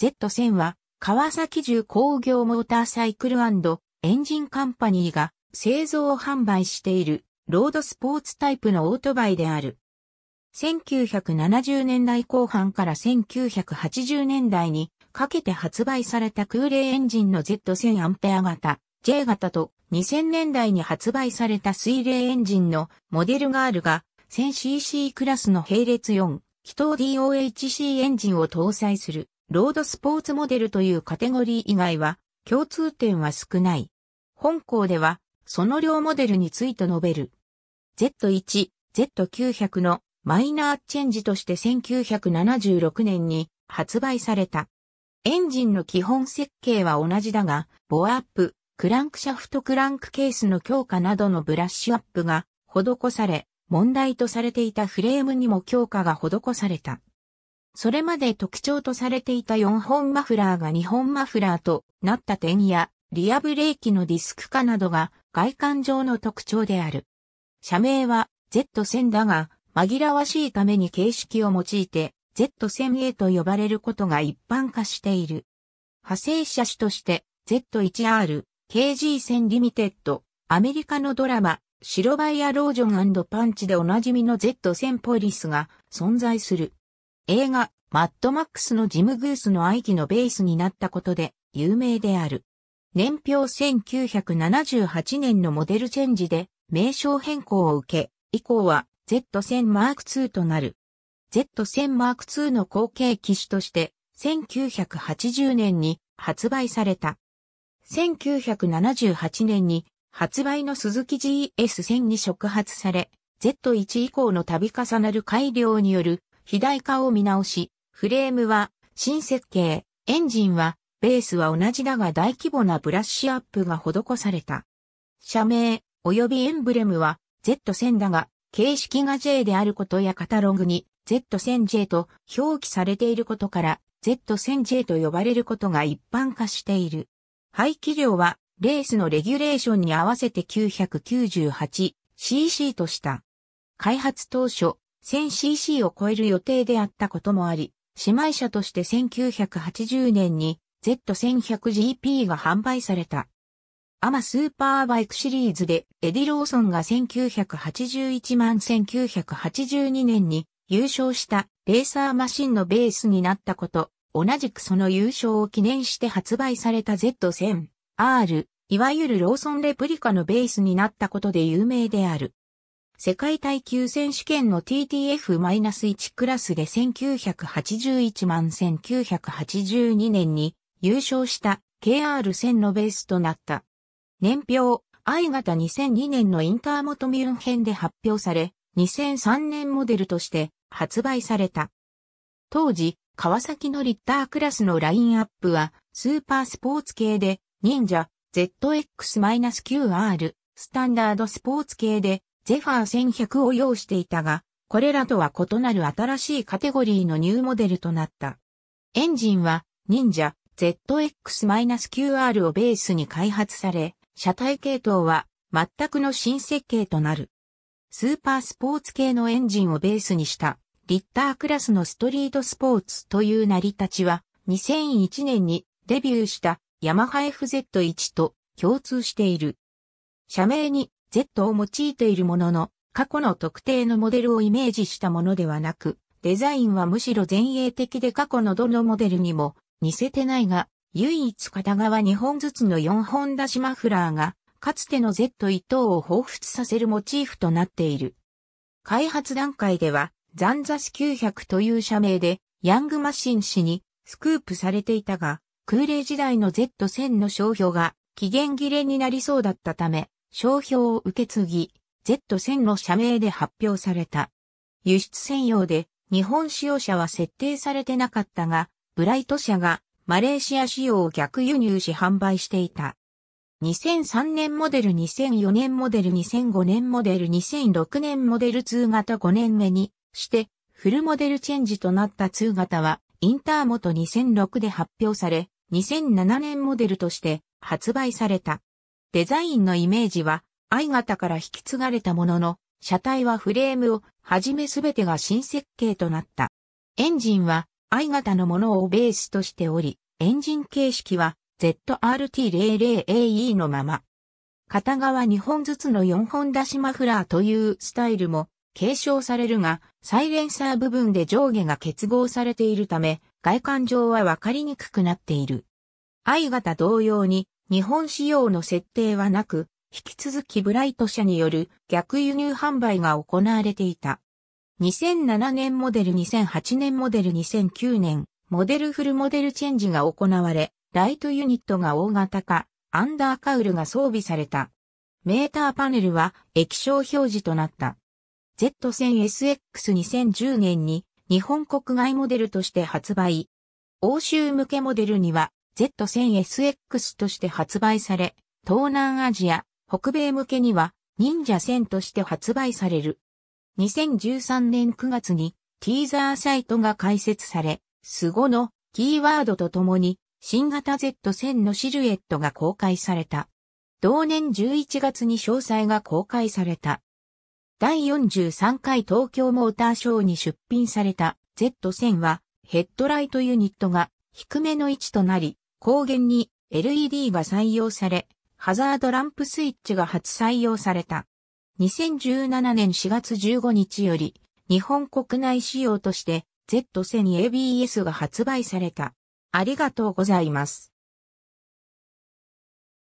Z1000 は、川崎重工業モーターサイクルエンジンカンパニーが製造販売しているロードスポーツタイプのオートバイである。1970年代後半から1980年代にかけて発売された空冷エンジンの Z1000 アンペア型、J 型と2000年代に発売された水冷エンジンのモデルがあるが、1000cc クラスの並列4、気筒 DOHC エンジンを搭載するロードスポーツモデルというカテゴリー以外は、共通点は少ない。本校では、その両モデルについて述べる。Z1、Z900 のマイナーチェンジとして1976年に発売された。エンジンの基本設計は同じだが、ボアアップ、クランクシャフトクランクケースの強化などのブラッシュアップが施され、問題とされていたフレームにも強化が施された。それまで特徴とされていた4本マフラーが2本マフラーとなった点や、リアブレーキのディスク化などが外観上の特徴である。社名は Z1000 だが、紛らわしいために形式を用いて Z1000A と呼ばれることが一般化している。派生車種として Z1R、KG1000 リミテッド、アメリカのドラマ、白バイアロージョンパンチでおなじみの Z1000 ポリスが存在する。映画、マッドマックスのジム・グースの愛機のベースになったことで有名である。年表1978年のモデルチェンジで名称変更を受け、以降は Z1000 m a II となる。Z1000 m a II の後継機種として1980年に発売された。1978年に発売の鈴木 GS1000 に触発され、Z1 以降の度重なる改良による肥大化を見直し、フレームは新設計、エンジンはベースは同じだが大規模なブラッシュアップが施された。社名、及びエンブレムは Z1000 だが、形式が J であることやカタログに Z1000J と表記されていることから Z1000J と呼ばれることが一般化している。排気量はレースのレギュレーションに合わせて 998cc とした。開発当初、1000cc を超える予定であったこともあり、姉妹車として1980年に Z1100GP が販売された。アマスーパーバイクシリーズでエディ・ローソンが1981万1982年に優勝したレーサーマシンのベースになったこと、同じくその優勝を記念して発売された Z1000R、いわゆるローソンレプリカのベースになったことで有名である。世界耐久選手権の TTF-1 クラスで1981万1982年に優勝した KR1000 のベースとなった。年表、I 型2002年のインターモトミュン編で発表され、2003年モデルとして発売された。当時、川崎のリッタークラスのラインアップは、スーパースポーツ系で、忍者、z x q r スタンダードスポーツ系で、ゼファー1100を用していたが、これらとは異なる新しいカテゴリーのニューモデルとなった。エンジンは、忍者 ZX-QR をベースに開発され、車体系統は全くの新設計となる。スーパースポーツ系のエンジンをベースにした、リッタークラスのストリートスポーツという成り立ちは、2001年にデビューしたヤマハ FZ1 と共通している。社名に Z を用いているものの、過去の特定のモデルをイメージしたものではなく、デザインはむしろ前衛的で過去のどのモデルにも似せてないが、唯一片側2本ずつの4本出しマフラーが、かつての Z 一等を彷彿させるモチーフとなっている。開発段階では、ザンザス900という社名で、ヤングマシン氏にスクープされていたが、空冷時代の Z1000 の商標が期限切れになりそうだったため、商標を受け継ぎ、Z 線の社名で発表された。輸出専用で日本使用者は設定されてなかったが、ブライト社がマレーシア仕様を逆輸入し販売していた。2003年モデル、2004年モデル、2005年モデル、2006年モデル2型5年目にして、フルモデルチェンジとなった2型は、インターモト2006で発表され、2007年モデルとして発売された。デザインのイメージは、I 型から引き継がれたものの、車体はフレームをはじめすべてが新設計となった。エンジンは I 型のものをベースとしており、エンジン形式は ZRT00AE のまま。片側2本ずつの4本出しマフラーというスタイルも継承されるが、サイレンサー部分で上下が結合されているため、外観上はわかりにくくなっている。I 型同様に日本仕様の設定はなく、引き続きブライト社による逆輸入販売が行われていた。2007年モデル2008年モデル2009年モデルフルモデルチェンジが行われ、ライトユニットが大型化、アンダーカウルが装備された。メーターパネルは液晶表示となった。Z1000SX2010 年に日本国外モデルとして発売。欧州向けモデルには Z1000SX として発売され、東南アジア、北米向けには、忍者1000として発売される。2013年9月に、ティーザーサイトが開設され、スゴのキーワードとともに、新型 Z1000 のシルエットが公開された。同年11月に詳細が公開された。第43回東京モーターショーに出品された Z1000 はヘッドライトユニットが低めの位置となり、光源に LED が採用され、ハザードランプスイッチが初採用された。2017年4月15日より、日本国内仕様として Z 0 0 ABS が発売された。ありがとうございます。